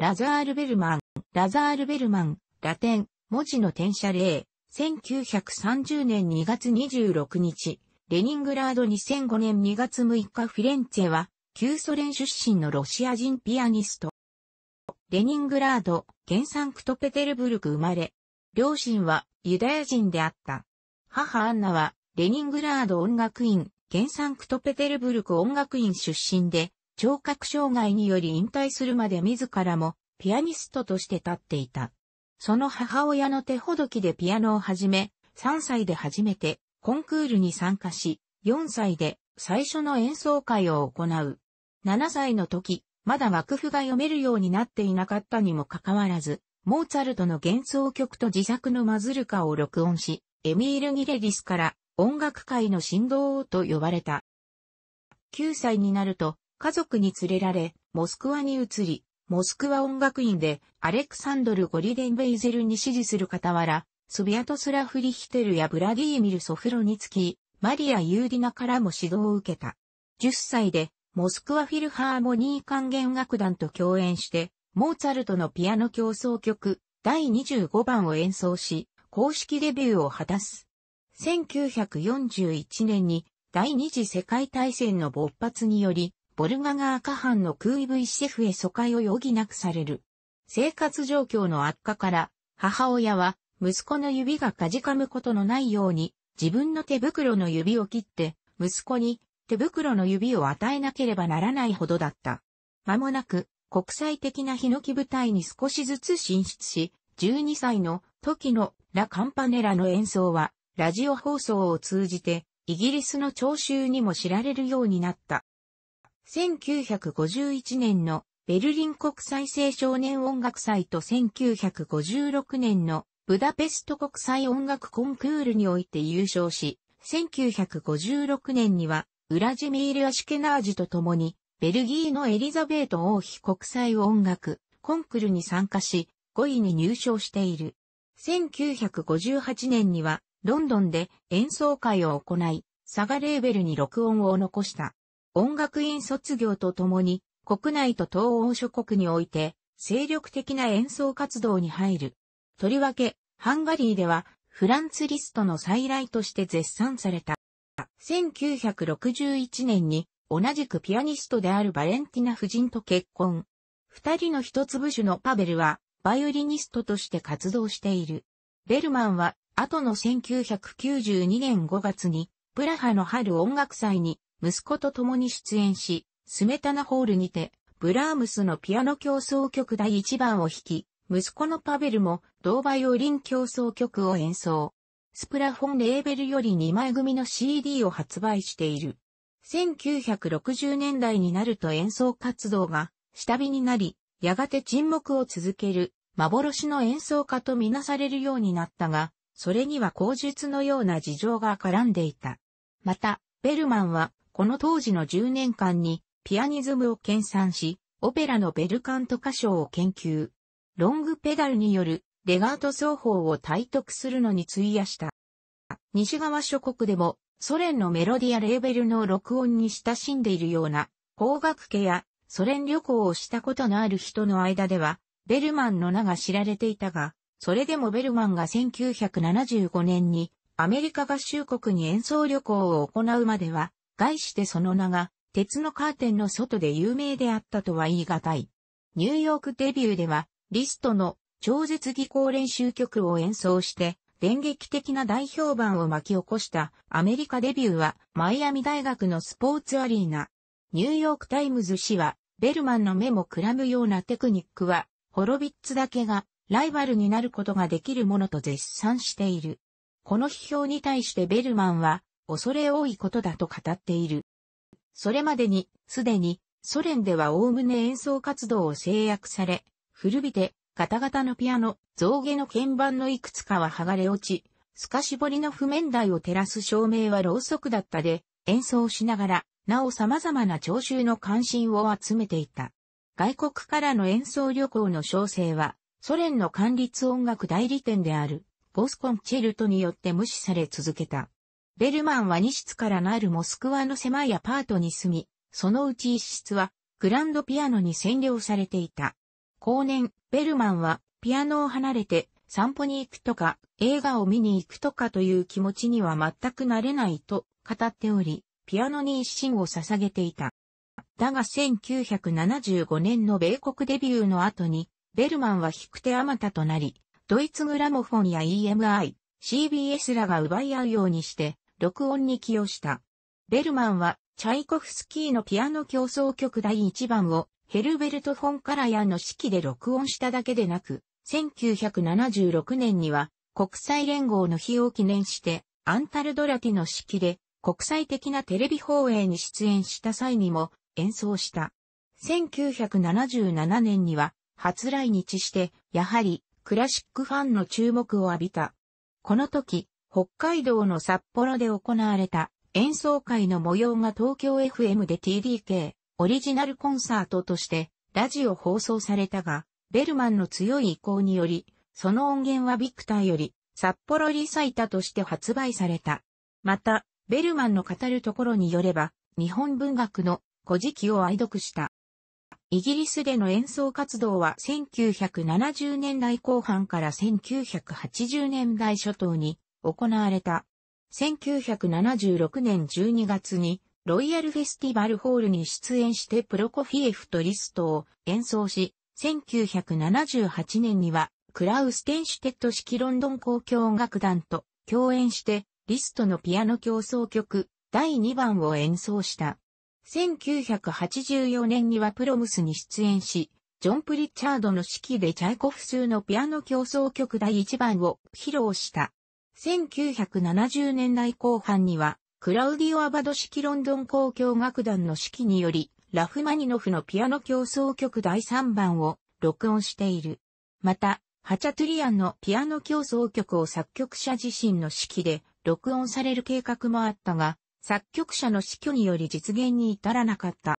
ラザール・ベルマン、ラザール・ベルマン、ラテン、文字の転写例、1930年2月26日、レニングラード2005年2月6日フィレンツェは、旧ソ連出身のロシア人ピアニスト。レニングラード、原産クトペテルブルク生まれ。両親はユダヤ人であった。母アンナはレニングラード音楽院、原産クトペテルブルク音楽院出身で、聴覚障害により引退するまで自らもピアニストとして立っていた。その母親の手ほどきでピアノを始め、3歳で初めてコンクールに参加し、4歳で最初の演奏会を行う。7歳の時、まだ楽譜が読めるようになっていなかったにもかかわらず、モーツァルトの幻想曲と自作のマズルカを録音し、エミール・ギレリスから音楽界の神王と呼ばれた。9歳になると、家族に連れられ、モスクワに移り、モスクワ音楽院でアレクサンドル・ゴリデンベイゼルに支持する傍ら、ソビアトスラフリヒテルやブラディーミル・ソフロニツキー、マリア・ユーディナからも指導を受けた。10歳で、モスクワフィルハーモニー管弦楽団と共演して、モーツァルトのピアノ競争曲、第25番を演奏し、公式デビューを果たす。1941年に第二次世界大戦の勃発により、ボルガが赤藩のクーイブイシェフへ疎開を余儀なくされる。生活状況の悪化から、母親は息子の指がかじかむことのないように、自分の手袋の指を切って、息子に手袋の指を与えなければならないほどだった。間もなく、国際的なヒノキ部隊に少しずつ進出し、12歳の時のラ・カンパネラの演奏は、ラジオ放送を通じて、イギリスの聴衆にも知られるようになった。1951年のベルリン国際青少年音楽祭と1956年のブダペスト国際音楽コンクールにおいて優勝し、1956年にはウラジミール・アシュケナージと共にベルギーのエリザベート王妃国際音楽コンクールに参加し、5位に入賞している。1958年にはロンドンで演奏会を行い、サガレーベルに録音を残した。音楽院卒業とともに、国内と東欧諸国において、精力的な演奏活動に入る。とりわけ、ハンガリーでは、フランツリストの再来として絶賛された。1961年に、同じくピアニストであるバレンティナ夫人と結婚。二人の一粒種のパベルは、バイオリニストとして活動している。ベルマンは、後の1992年5月に、プラハの春音楽祭に息子と共に出演し、スメタナホールにて、ブラームスのピアノ競争曲第1番を弾き、息子のパベルも、同バイオリン競争曲を演奏。スプラフォンレーベルより2枚組の CD を発売している。1960年代になると演奏活動が下火になり、やがて沈黙を続ける幻の演奏家とみなされるようになったが、それには口述のような事情が絡んでいた。また、ベルマンはこの当時の10年間にピアニズムを研鑽し、オペラのベルカント歌唱を研究。ロングペダルによるレガート奏法を体得するのに費やした。西側諸国でもソ連のメロディアレーベルの録音に親しんでいるような邦楽家やソ連旅行をしたことのある人の間ではベルマンの名が知られていたが、それでもベルマンが1975年にアメリカ合衆国に演奏旅行を行うまでは概してその名が、鉄のカーテンの外で有名であったとは言い難い。ニューヨークデビューでは、リストの超絶技巧練習曲を演奏して、電撃的な大評判を巻き起こしたアメリカデビューはマイアミ大学のスポーツアリーナ。ニューヨークタイムズ氏はベルマンの目もくらむようなテクニックはホロビッツだけがライバルになることができるものと絶賛している。この批評に対してベルマンは恐れ多いことだと語っている。それまでに、すでに、ソ連では概ね演奏活動を制約され、古びて、ガタガタのピアノ、象牙の鍵盤のいくつかは剥がれ落ち、透かし彫りの譜面台を照らす照明はろうそくだったで、演奏しながら、なお様々な聴衆の関心を集めていた。外国からの演奏旅行の詳細は、ソ連の管律音楽代理店である、ボスコンチェルトによって無視され続けた。ベルマンは2室からなるモスクワの狭いアパートに住み、そのうち1室はグランドピアノに占領されていた。後年、ベルマンはピアノを離れて散歩に行くとか映画を見に行くとかという気持ちには全くなれないと語っており、ピアノに一心を捧げていた。だが1975年の米国デビューの後に、ベルマンは引く手あまたとなり、ドイツグラモフォンや EMI、CBS らが奪い合うようにして、録音に寄与した。ベルマンは、チャイコフスキーのピアノ競争曲第1番を、ヘルベルト・フォン・カラヤンの指揮で録音しただけでなく、1976年には、国際連合の日を記念して、アンタルドラティの指揮で、国際的なテレビ放映に出演した際にも演奏した。1977年には初来日して、やはりクラシックファンの注目を浴びた。この時、北海道の札幌で行われた演奏会の模様が東京 FM で TDK オリジナルコンサートとしてラジオ放送されたが、ベルマンの強い意向により、その音源はビクターより札幌リサイタとして発売された。また、ベルマンの語るところによれば、日本文学の古事記を愛読した。イギリスでの演奏活動は1970年代後半から1980年代初頭に行われた。1976年12月に、ロイヤルフェスティバルホールに出演してプロコフィエフとリストを演奏し、1978年には、クラウス・テンシュテット式ロンドン交響音楽団と共演して、リストのピアノ競争曲第2番を演奏した。1984年にはプロムスに出演し、ジョン・プリチャードの指揮でチャイコフ数のピアノ競争曲第1番を披露した。1970年代後半には、クラウディオ・アバド式ロンドン交響楽団の指揮により、ラフマニノフのピアノ競争曲第3番を録音している。また、ハチャトゥリアンのピアノ競争曲を作曲者自身の指揮で録音される計画もあったが、作曲者の死去により実現に至らなかった。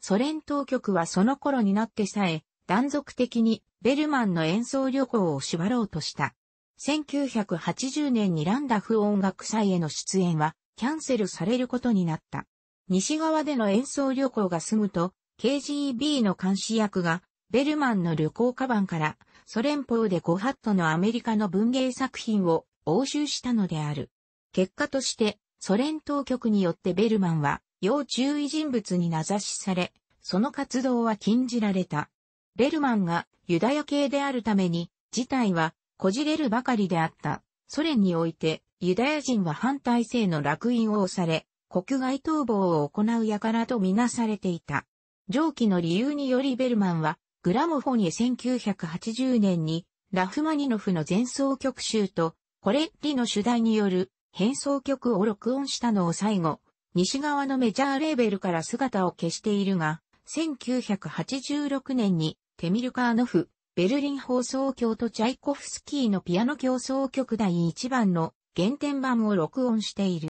ソ連当局はその頃になってさえ、断続的にベルマンの演奏旅行を縛ろうとした。1980年にランダフ音楽祭への出演はキャンセルされることになった。西側での演奏旅行が済むと、KGB の監視役が、ベルマンの旅行カバンから、ソ連邦でコハットのアメリカの文芸作品を押収したのである。結果として、ソ連当局によってベルマンは、要注意人物に名指しされ、その活動は禁じられた。ベルマンがユダヤ系であるために、事態はこじれるばかりであった。ソ連において、ユダヤ人は反体制の落印を押され、国外逃亡を行う輩とみなされていた。上記の理由によりベルマンは、グラモフォニへ1980年に、ラフマニノフの前奏曲集と、コレッリの主題による変奏曲を録音したのを最後、西側のメジャーレーベルから姿を消しているが、1986年にテミルカーノフ、ベルリン放送協とチャイコフスキーのピアノ競争曲第1番の原点版を録音している。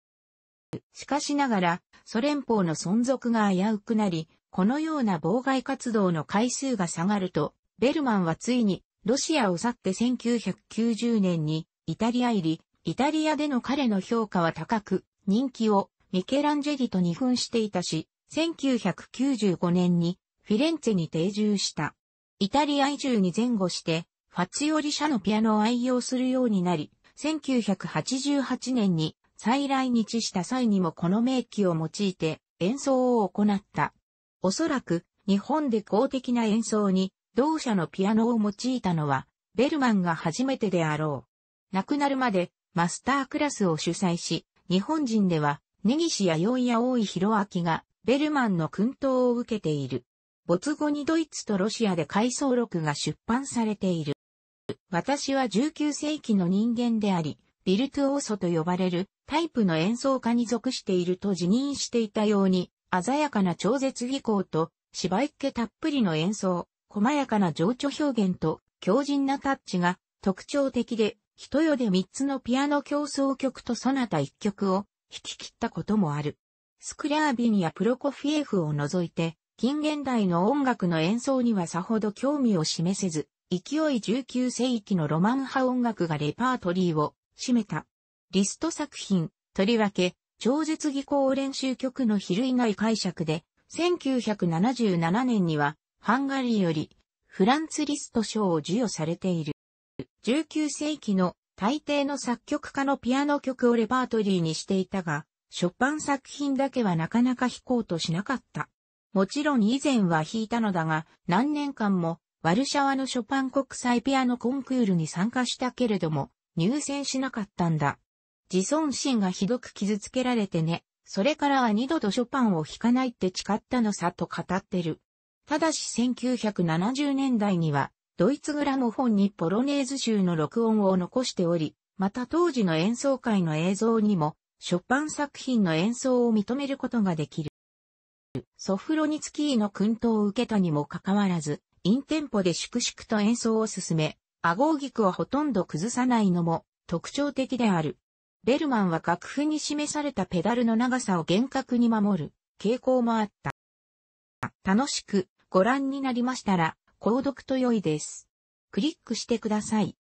しかしながら、ソ連邦の存続が危うくなり、このような妨害活動の回数が下がると、ベルマンはついに、ロシアを去って1990年に、イタリア入り、イタリアでの彼の評価は高く、人気をミケランジェリと二分していたし、1995年にフィレンツェに定住した。イタリア移住に前後して、ファツヨリ社のピアノを愛用するようになり、1988年に再来日した際にもこの名機を用いて演奏を行った。おそらく日本で公的な演奏に同社のピアノを用いたのはベルマンが初めてであろう。亡くなるまでマスタークラスを主催し、日本人では根岸や生や大井弘明がベルマンの薫陶を受けている。没後にドイツとロシアで回想録が出版されている。私は19世紀の人間であり、ビルトゥオーソと呼ばれるタイプの演奏家に属していると自認していたように、鮮やかな超絶技巧と芝居っ気たっぷりの演奏、細やかな情緒表現と強靭なタッチが特徴的で、一世で三つのピアノ競争曲とソナタ一曲を弾き切ったこともある。スクラービンやプロコフィエフを除いて、近現代の音楽の演奏にはさほど興味を示せず、勢い19世紀のロマン派音楽がレパートリーを占めた。リスト作品、とりわけ、超絶技巧練習曲の比類ない解釈で、1977年には、ハンガリーより、フランツ・リスト賞を授与されている。19世紀の大抵の作曲家のピアノ曲をレパートリーにしていたが、ショパン作品だけはなかなか弾こうとしなかった。もちろん以前は弾いたのだが、何年間もワルシャワのショパン国際ピアノコンクールに参加したけれども、入選しなかったんだ。自尊心がひどく傷つけられてね。それからは二度とショパンを弾かないって誓ったのさと語ってる。ただし1970年代には、ドイツグラモフォンにポロネーズ集の録音を残しており、また当時の演奏会の映像にも、ショパン作品の演奏を認めることができる。ソフロニツキーの訓導を受けたにもかかわらず、インテンポで粛々と演奏を進め、アゴーギクをほとんど崩さないのも特徴的である。ベルマンは楽譜に示されたペダルの長さを厳格に守る傾向もあった。楽しくご覧になりましたら、購読と良いです。クリックしてください。